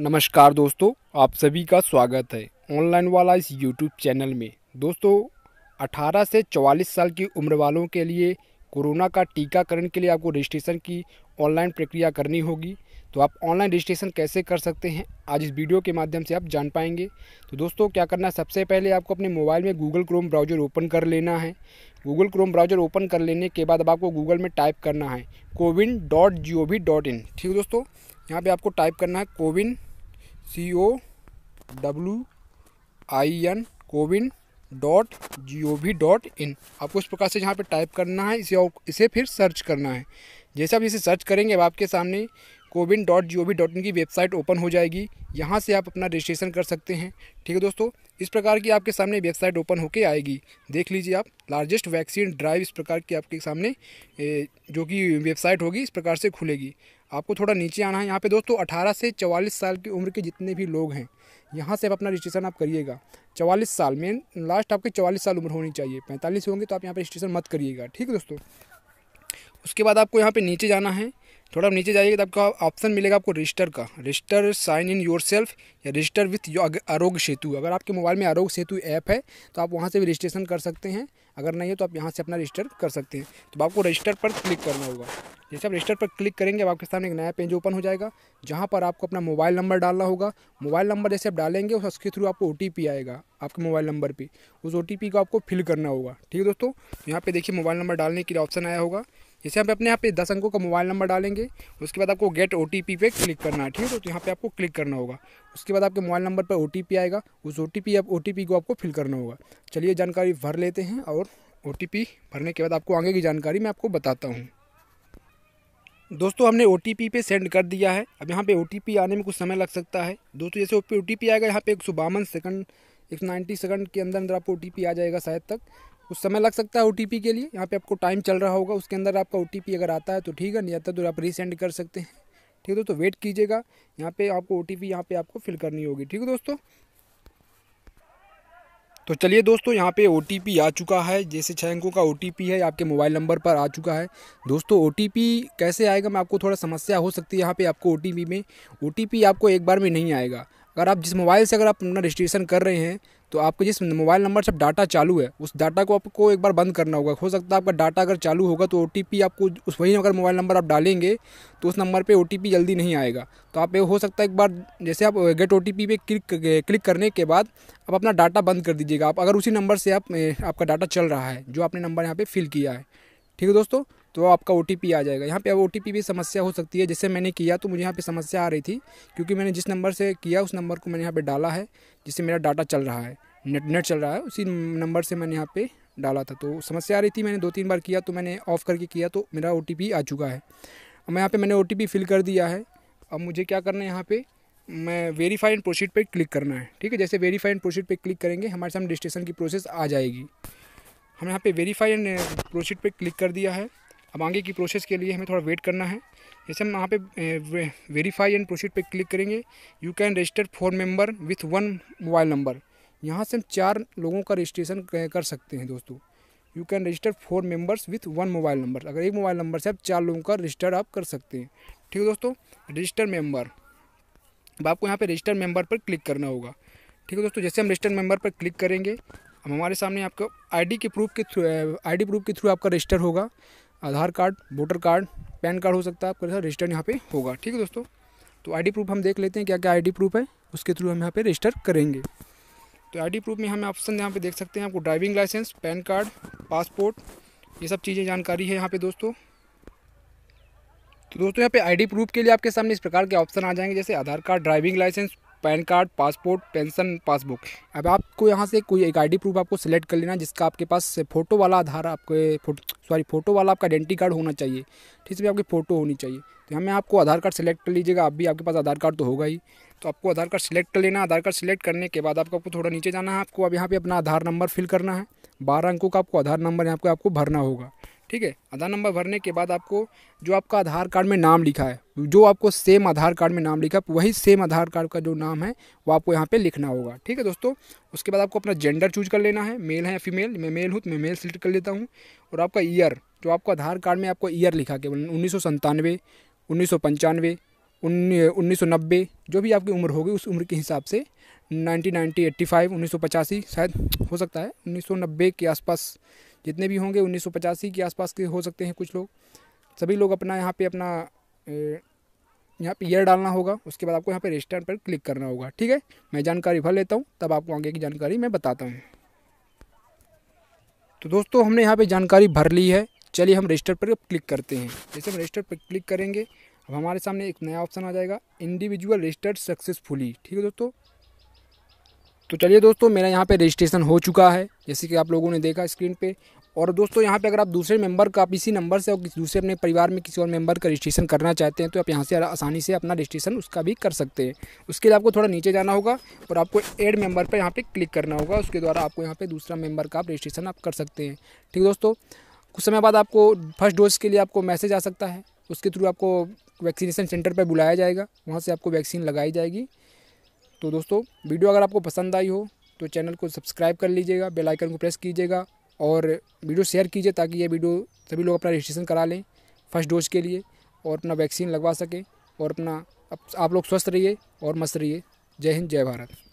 नमस्कार दोस्तों आप सभी का स्वागत है ऑनलाइन वाला इस यूट्यूब चैनल में दोस्तों 18 से 44 साल की उम्र वालों के लिए कोरोना का टीकाकरण के लिए आपको रजिस्ट्रेशन की ऑनलाइन प्रक्रिया करनी होगी तो आप ऑनलाइन रजिस्ट्रेशन कैसे कर सकते हैं आज इस वीडियो के माध्यम से आप जान पाएंगे तो दोस्तों क्या करना है सबसे पहले आपको अपने मोबाइल में गूगल क्रोम ब्राउज़र ओपन कर लेना है गूगल क्रोम ब्राउज़र ओपन कर लेने के बाद अब आपको गूगल में टाइप करना है CoWIN dot G O V dot in ठीक है दोस्तों यहाँ पर आपको टाइप करना है CoWIN C O W I N CoWIN dot G O V dot in आपको इस प्रकार से जहाँ पे टाइप करना है इसे इसे फिर सर्च करना है जैसे आप इसे सर्च करेंगे अब आपके सामने CoWIN dot G O V dot in की वेबसाइट ओपन हो जाएगी यहाँ से आप अपना रजिस्ट्रेशन कर सकते हैं ठीक है दोस्तों इस प्रकार की आपके सामने वेबसाइट ओपन होके आएगी देख लीजिए आप लार्जेस्ट वैक्सीन ड्राइव इस प्रकार की आपके सामने जो कि वेबसाइट होगी इस प्रकार से खुलेगी आपको थोड़ा नीचे आना है यहाँ पे दोस्तों 18 से 44 साल की उम्र के जितने भी लोग हैं यहाँ से आप अपना रजिस्ट्रेशन आप करिएगा 44 साल मेन लास्ट आपकी 44 साल उम्र होनी चाहिए 45 होंगे तो आप यहाँ पर रजिस्ट्रेशन मत करिएगा ठीक है दोस्तों उसके बाद आपको यहाँ पर नीचे जाना है थोड़ा नीचे जाइएगा तो आपका ऑप्शन मिलेगा आपको रजिस्टर का register sign in yourself या रजिस्टर विथ आरोग्य सेतु अगर आपके मोबाइल में आरोग्य सेतु ऐप है तो आप वहाँ से भी रजिस्ट्रेशन कर सकते हैं अगर नहीं है तो आप यहाँ से अपना रजिस्टर कर सकते हैं तो आपको रजिस्टर पर क्लिक करना होगा जैसे आप रजिस्टर पर क्लिक करेंगे आपके सामने एक नया पेज ओपन हो जाएगा जहाँ पर आपको अपना मोबाइल नंबर डालना होगा मोबाइल नंबर जैसे आप डालेंगे उसके थ्रू आपको ओ आएगा आपके मोबाइल नंबर पर उस ओ को आपको फिल करना होगा ठीक है दोस्तों यहाँ पर देखिए मोबाइल नंबर डालने के लिए ऑप्शन आया होगा जैसे यहाँ पे अपने यहाँ पे दस अंकों का मोबाइल नंबर डालेंगे उसके बाद आपको गेट ओ पे क्लिक करना है ठीक है तो यहाँ पे आपको क्लिक करना होगा उसके बाद आपके मोबाइल नंबर पर ओ आएगा उस ओ टी आप ओ को आपको फिल करना होगा चलिए जानकारी भर लेते हैं और ओ भरने के बाद आपको आगे की जानकारी मैं आपको बताता हूँ दोस्तों हमने ओ पे सेंड कर दिया है अब यहाँ पे ओ आने में कुछ समय लग सकता है दोस्तों जैसे ओ पी आएगा यहाँ पे एक सौ बावन सेकंड एक सौ नाइन्टी सेकंड के अंदर अंदर आपको ओ आ जाएगा शायद तक कुछ समय लग सकता है ओ के लिए यहाँ पे आपको टाइम चल रहा होगा उसके अंदर आपका ओ अगर आता है तो ठीक है नहीं आता तो आप रीसेंड कर सकते हैं ठीक है दोस्तों वेट कीजिएगा यहाँ पे आपको ओ टी यहाँ पे आपको फिल करनी होगी ठीक है दोस्तों तो चलिए दोस्तों यहाँ पे ओ आ चुका है जैसे छः अंकों का ओ है आपके मोबाइल नंबर पर आ चुका है दोस्तों ओ कैसे आएगा मैं आपको थोड़ा समस्या हो सकती है यहाँ पे आपको ओ में ओ आपको एक बार में नहीं आएगा अगर आप जिस मोबाइल से अगर आप अपना रजिस्ट्रेशन कर रहे हैं तो आपको जिस मोबाइल नंबर से डाटा चालू है उस डाटा को आपको एक बार बंद करना होगा हो सकता है आपका डाटा अगर चालू होगा तो ओ आपको उस वही अगर मोबाइल नंबर आप डालेंगे तो उस नंबर पे ओ जल्दी नहीं आएगा तो आप हो सकता है एक बार जैसे आप गेट ओ पे क्लिक क्लिक करने के बाद आप अपना डाटा बंद कर दीजिएगा आप अगर उसी नंबर से आप आपका डाटा चल रहा है जो आपने नंबर यहाँ पर फिल किया है ठीक है दोस्तों तो आपका ओ आ जाएगा यहाँ पे अब ओ भी समस्या हो सकती है जैसे मैंने किया तो मुझे यहाँ पे समस्या आ रही थी क्योंकि मैंने जिस नंबर से किया उस नंबर को मैंने यहाँ पे डाला है जिससे मेरा डाटा चल रहा है नेट नेट चल रहा है उसी नंबर से मैंने यहाँ पे डाला था तो समस्या आ रही थी मैंने दो तीन बार किया तो मैंने ऑफ़ करके किया तो मेरा ओ आ चुका है अब यहाँ पर मैंने ओ फिल कर दिया है अब मुझे क्या करना है यहाँ पर मैं वेरीफाई एंड प्रोसीड पर क्लिक करना है ठीक है जैसे वेरीफाई एंड प्रोसीड पर क्लिक करेंगे हमारे सामने रजिस्ट्रेशन की प्रोसेस आ जाएगी हम यहाँ पे वेरीफाई एंड प्रोसीड पर क्लिक कर दिया है अब आगे की प्रोसेस के लिए हमें थोड़ा वेट करना है जैसे हम यहाँ पे वेरीफाई एंड प्रोसीड पे क्लिक करेंगे you can register four member with one mobile number यहाँ से हम चार लोगों का रजिस्ट्रेशन कर सकते हैं दोस्तों you can register four members with one mobile number अगर एक मोबाइल नंबर से आप चार लोगों का रजिस्टर आप कर सकते हैं ठीक है दोस्तों रजिस्टर मेम्बर अब आपको यहाँ पर रजिस्टर मेम्बर पर क्लिक करना होगा ठीक है दोस्तों जैसे हम रजिस्टर मेम्बर पर क्लिक करेंगे अब हमारे सामने आपको आईडी के प्रूफ के थ्रू आईडी प्रूफ के थ्रू आपका रजिस्टर होगा Aadhaar card voter card PAN card हो सकता है आपका रजिस्टर यहाँ पे होगा ठीक है दोस्तों तो आईडी प्रूफ हम देख लेते हैं क्या क्या आईडी प्रूफ है उसके थ्रू हम यहाँ पे रजिस्टर करेंगे तो आईडी प्रूफ में हमें ऑप्शन यहाँ पे देख सकते हैं आपको driving licence PAN card passport ये सब चीज़ें जानकारी है यहाँ पे दोस्तों तो दोस्तों यहाँ पे आईडी प्रूफ के लिए आपके सामने इस प्रकार के ऑप्शन आ जाएंगे जैसे Aadhaar card driving licence PAN card passport pension passbook अब आपको यहाँ से कोई एक आईडी प्रूफ आपको सेलेक्ट कर लेना जिसका आपके पास फ़ोटो वाला आधार आपके फोटो सॉरी फ़ोटो वाला आपका आइडेंटी कार्ड होना चाहिए ठीक है आपकी फ़ोटो होनी चाहिए तो हमें आपको आधार कार्ड सेलेक्ट कर लीजिएगा आप भी आपके पास आधार कार्ड तो होगा ही तो आपको आधार कार्ड सेलेक्ट कर लेना आधार कार्ड सेलेक्ट करने के बाद आपको थोड़ा नीचे जाना है आपको अब यहाँ पर अपना आधार नंबर फिल करना है बारह अंकों का आपको आधार नंबर यहाँ पर आपको भरना होगा ठीक है आधार नंबर भरने के बाद आपको जो आपका आधार कार्ड में नाम लिखा है जो आपको सेम आधार कार्ड में नाम लिखा है वही सेम आधार कार्ड का जो नाम है वो आपको यहाँ पे लिखना होगा ठीक है दोस्तों उसके बाद आपको अपना जेंडर चूज कर लेना है मेल है या फीमेल मैं मेल हूँ तो मैं मेल सेलेक्ट कर लेता हूँ और आपका ईयर जो आपको आधार कार्ड में आपको ईयर लिखा केवल उन्नीस सौ सन्तानवे उन्नीस सौ पंचानवे उन्नीस सौ नब्बे जो भी आपकी उम्र होगी उस उम्र के हिसाब से नाइनटीन नाइन्टी एट्टी फाइव उन्नीस सौ पचासी शायद हो सकता है उन्नीस सौ नब्बे के आसपास जितने भी होंगे उन्नीस के आसपास के हो सकते हैं कुछ लोग सभी लोग अपना यहाँ पे अपना यहाँ पे ईयर डालना होगा उसके बाद आपको यहाँ पे रजिस्टर पर क्लिक करना होगा ठीक है मैं जानकारी भर लेता हूँ तब आपको आगे की जानकारी मैं बताता हूँ तो दोस्तों हमने यहाँ पे जानकारी भर ली है चलिए हम रजिस्टर पर क्लिक करते हैं जैसे हम रजिस्टर पर क्लिक करेंगे अब हमारे सामने एक नया ऑप्शन आ जाएगा इंडिविजुअल रजिस्टर्ड सक्सेसफुली ठीक है दोस्तों तो चलिए दोस्तों मेरा यहाँ पे रजिस्ट्रेशन हो चुका है जैसे कि आप लोगों ने देखा स्क्रीन पे और दोस्तों यहाँ पे अगर आप दूसरे मेंबर का आप इसी नंबर से और किसी दूसरे अपने परिवार में किसी और मेंबर का रजिस्ट्रेशन करना चाहते हैं तो आप यहाँ से आसानी से अपना रजिस्ट्रेशन उसका भी कर सकते हैं उसके लिए आपको थोड़ा नीचे जाना होगा और आपको एड मेंबर पर यहाँ पर क्लिक करना होगा उसके द्वारा आपको यहाँ पर दूसरा मेंबर का आप रजिस्ट्रेशन आप कर सकते हैं ठीक है दोस्तों कुछ समय बाद आपको फर्स्ट डोज के लिए आपको मैसेज आ सकता है उसके थ्रू आपको वैक्सीनेशन सेंटर पर बुलाया जाएगा वहाँ से आपको वैक्सीन लगाई जाएगी तो दोस्तों वीडियो अगर आपको पसंद आई हो तो चैनल को सब्सक्राइब कर लीजिएगा बेल आइकन को प्रेस कीजिएगा और वीडियो शेयर कीजिए ताकि ये वीडियो सभी लोग अपना रजिस्ट्रेशन करा लें फर्स्ट डोज के लिए और अपना वैक्सीन लगवा सकें और अपना आप लोग स्वस्थ रहिए और मस्त रहिए जय हिंद जय भारत